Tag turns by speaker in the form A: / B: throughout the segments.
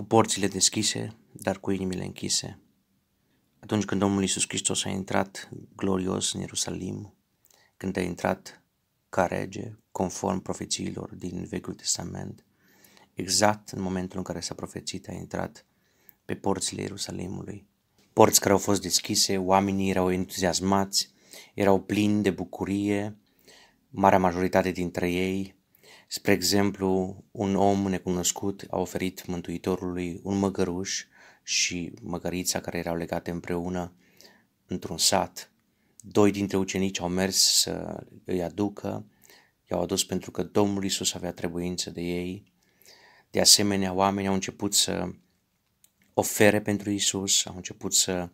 A: cu porțile deschise, dar cu inimile închise. Atunci când Domnul Iisus Hristos a intrat glorios în Ierusalim, când a intrat ca rege, conform profețiilor din Vechiul Testament, exact în momentul în care s-a profețit, a intrat pe porțile Ierusalimului. Porți care au fost deschise, oamenii erau entuziasmați, erau plini de bucurie, marea majoritate dintre ei Spre exemplu, un om necunoscut a oferit Mântuitorului un măgăruș și măgărița care erau legate împreună într-un sat. Doi dintre ucenici au mers să îi aducă, i-au adus pentru că Domnul Isus avea trebuință de ei. De asemenea, oamenii au început să ofere pentru Isus, au început să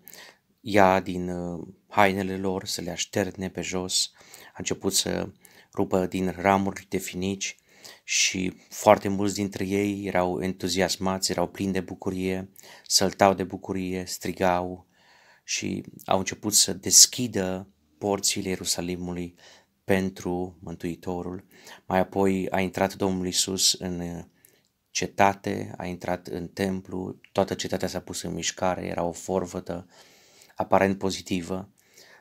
A: ia din uh, hainele lor, să le așterne pe jos, a început să rupă din ramuri de finici, și foarte mulți dintre ei erau entuziasmați, erau plini de bucurie, săltau de bucurie, strigau și au început să deschidă porțile Ierusalimului pentru Mântuitorul. Mai apoi a intrat Domnul Isus în cetate, a intrat în templu, toată cetatea s-a pus în mișcare, era o forvătă aparent pozitivă,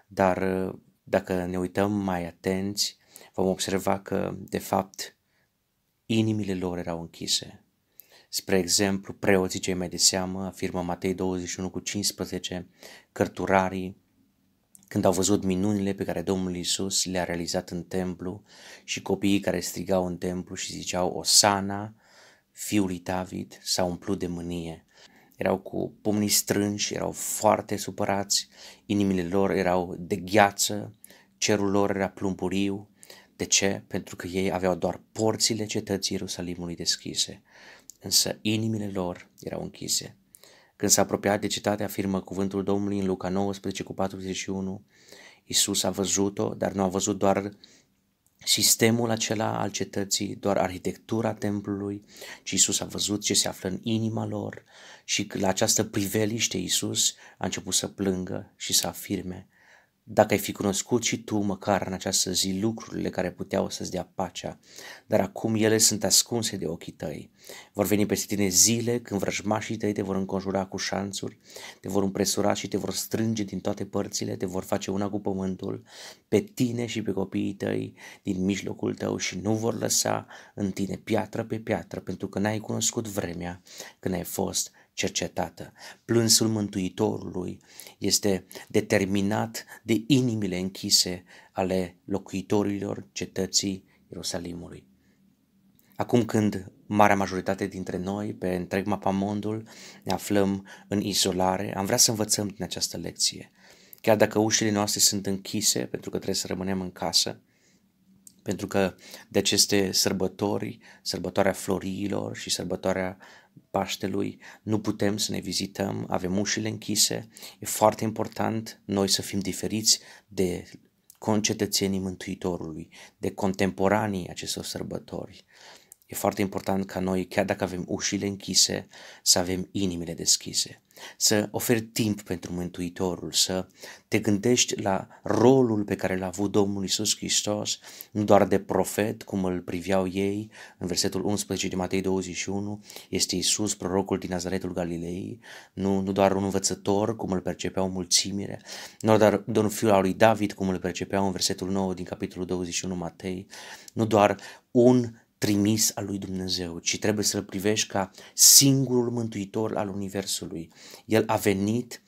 A: dar uh, dacă ne uităm mai atenți, vom observa că, de fapt, inimile lor erau închise. Spre exemplu, preoții cei mai de seamă, afirmă Matei 21 cu 15, cărturarii, când au văzut minunile pe care Domnul Isus le-a realizat în templu și copiii care strigau în templu și ziceau Osana, fiul lui David, s un umplut de mânie. Erau cu pumnii strânși, erau foarte supărați, inimile lor erau de gheață, cerul lor era plumpuriu, de ce? Pentru că ei aveau doar porțile cetății Ierusalimului deschise, însă inimile lor erau închise. Când s-a apropiat de cetate, afirmă cuvântul Domnului în Luca 19 cu 41, Iisus a văzut-o, dar nu a văzut doar sistemul acela al cetății, doar arhitectura templului, ci Iisus a văzut ce se află în inima lor și la această priveliște Iisus a început să plângă și să afirme dacă ai fi cunoscut și tu măcar în această zi lucrurile care puteau să-ți dea pacea, dar acum ele sunt ascunse de ochii tăi. Vor veni peste tine zile când vrăjmașii tăi te vor înconjura cu șanțuri, te vor împresura și te vor strânge din toate părțile, te vor face una cu pământul, pe tine și pe copiii tăi din mijlocul tău și nu vor lăsa în tine piatră pe piatră, pentru că n-ai cunoscut vremea când ai fost cercetată. Plânsul Mântuitorului este determinat de inimile închise ale locuitorilor cetății Ierusalimului. Acum când marea majoritate dintre noi, pe întreg mapamondul, ne aflăm în izolare, am vrea să învățăm din această lecție. Chiar dacă ușile noastre sunt închise, pentru că trebuie să rămânem în casă, pentru că de aceste sărbători, sărbătoarea floriilor și sărbătoarea Paștelui, nu putem să ne vizităm, avem ușile închise. E foarte important noi să fim diferiți de concetățenii Mântuitorului, de contemporanii acestor sărbători. E foarte important ca noi, chiar dacă avem ușile închise, să avem inimile deschise să oferi timp pentru Mântuitorul, să te gândești la rolul pe care l-a avut Domnul Isus Hristos, nu doar de profet, cum îl priveau ei, în versetul 11 din Matei 21, este Isus, prorocul din Nazaretul Galilei, nu, nu doar un învățător, cum îl percepeau mulțimire, nu doar un fiul al lui David, cum îl percepeau în versetul 9 din capitolul 21 Matei, nu doar un trimis al lui Dumnezeu, ci trebuie să-L privești ca singurul mântuitor al Universului. El a venit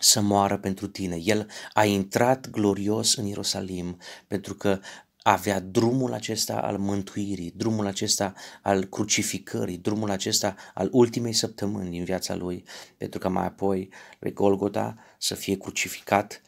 A: să moară pentru tine. El a intrat glorios în Ierusalim pentru că avea drumul acesta al mântuirii, drumul acesta al crucificării, drumul acesta al ultimei săptămâni din viața lui, pentru că mai apoi pe Golgota să fie crucificat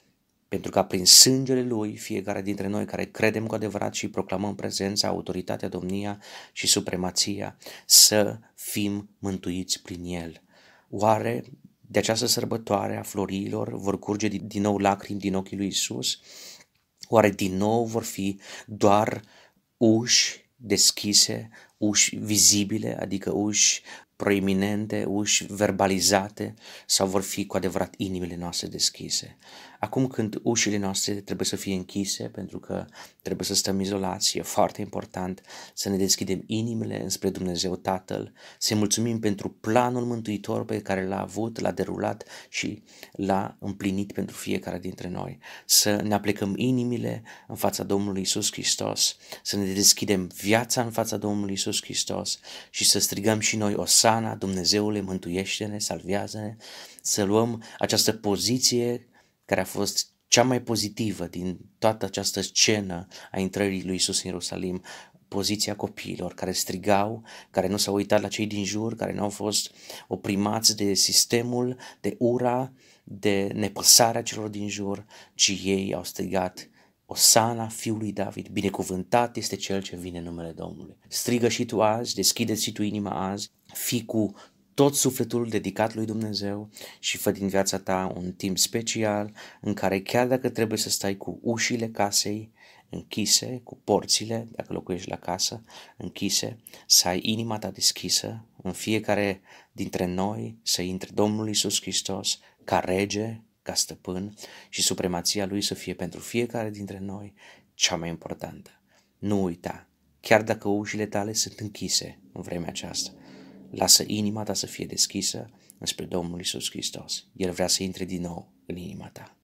A: pentru ca prin sângele Lui fiecare dintre noi care credem cu adevărat și proclamăm prezența, autoritatea, domnia și supremația să fim mântuiți prin El. Oare de această sărbătoare a florilor vor curge din nou lacrimi din ochii lui Isus? Oare din nou vor fi doar uși deschise, uși vizibile, adică uși proeminente, uși verbalizate sau vor fi cu adevărat inimile noastre deschise. Acum când ușile noastre trebuie să fie închise pentru că trebuie să stăm izolați, e foarte important să ne deschidem inimile înspre Dumnezeu Tatăl, să-i mulțumim pentru planul mântuitor pe care l-a avut, l-a derulat și l-a împlinit pentru fiecare dintre noi. Să ne aplecăm inimile în fața Domnului Isus Hristos, să ne deschidem viața în fața Domnului Isus Hristos și să strigăm și noi o sa- Osana, Dumnezeule, mântuiește-ne, salvează-ne, să luăm această poziție care a fost cea mai pozitivă din toată această scenă a intrării lui Isus în Ierusalim, poziția copiilor care strigau, care nu s-au uitat la cei din jur, care nu au fost oprimați de sistemul, de ura, de nepăsarea celor din jur, ci ei au strigat Osana fiului David, binecuvântat este cel ce vine în numele Domnului. Strigă și tu azi, deschide și tu inima azi, fi cu tot sufletul dedicat lui Dumnezeu și fă din viața ta un timp special în care chiar dacă trebuie să stai cu ușile casei închise, cu porțile, dacă locuiești la casă, închise, să ai inima ta deschisă în fiecare dintre noi, să intre Domnul Isus Hristos ca rege ca stăpân și supremația lui să fie pentru fiecare dintre noi cea mai importantă. Nu uita, chiar dacă ușile tale sunt închise în vremea aceasta, lasă inima ta să fie deschisă înspre Domnul Isus Hristos. El vrea să intre din nou în inima ta.